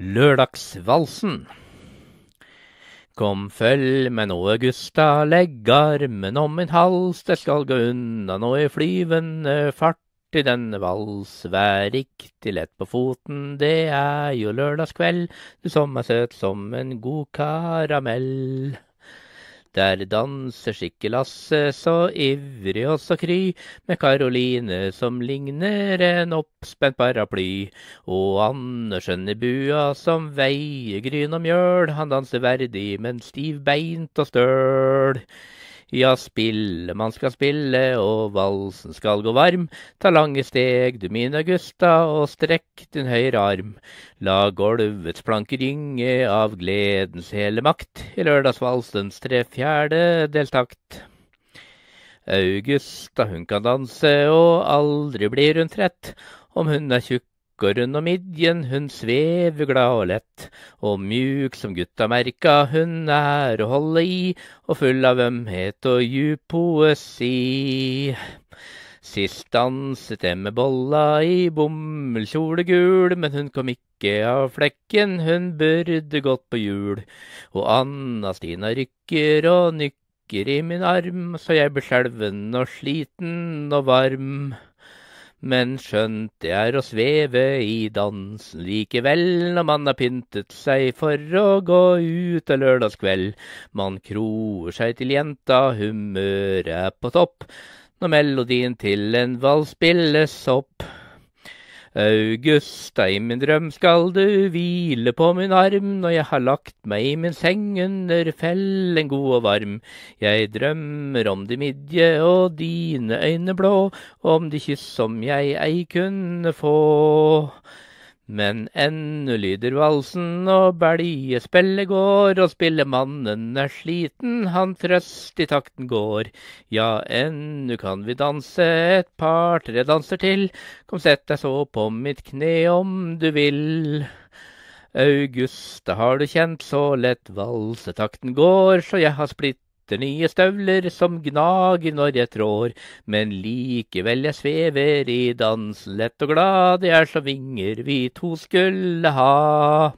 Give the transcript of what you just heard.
Lørdagsvalsen. Kom, følg med nå, Augusta, legg armen om min hals, det skal gå unna nå i flyvende fart i denne vals, vær riktig lett på foten, det er jo lørdagskveld, du som er søt som en god karamell. Der danser skikkelasse så ivrig og så kry, med Karoline som ligner en oppspent paraply. Og Andersen i bua som veier gryn og mjøl, han danser verdig, men stivbeint og støl. Ja, spille man skal spille, og valsen skal gå varm. Ta lange steg, du min Augusta, og strekk din høyre arm. La gulvets planker ringe av gledens hele makt, i lørdagsvalsens tre fjerde deltakt. Augusta, hun kan danse, og aldri blir hun trett. Om hun er tjukk Går hun og midjen, hun svever glad og lett, og mjuk som gutta merka hun er å holde i, og full av ømhet og djup poesi. Sist danset jeg med bolla i bomullskjole men hun kom ikke av flekken, hun burde gått på hjul. Og Anna-Stina rykker og nykker i min arm, så jeg blir skjelven og sliten og varm. Men skjønt det er å sveve i dansen likevel når man har pyntet seg for å gå ut en lørdagskveld. Man kroer seg til jenta, humøret er på topp når melodien til en vals spilles opp i min drøm skal du hvile på min arm, når jeg har lagt meg i min seng under fellen god og varm. Jeg drømmer om din midje og dine øyne blå, om de kyss som jeg ei kunne få. Men ennu lyder valsen, og bæljespillet går, og spillemannen er sliten, han trøst i takten går. Ja, ennu kan vi danse, et par-tre danser til, kom sett deg så på mitt kne om du vil. Augusta har du kjent, så lett valsetakten går, så jeg har splitt etter nye støvler som gnager når jeg trår, men likevel jeg svever i dansen lett og glad, det er så vinger vi to skulle ha.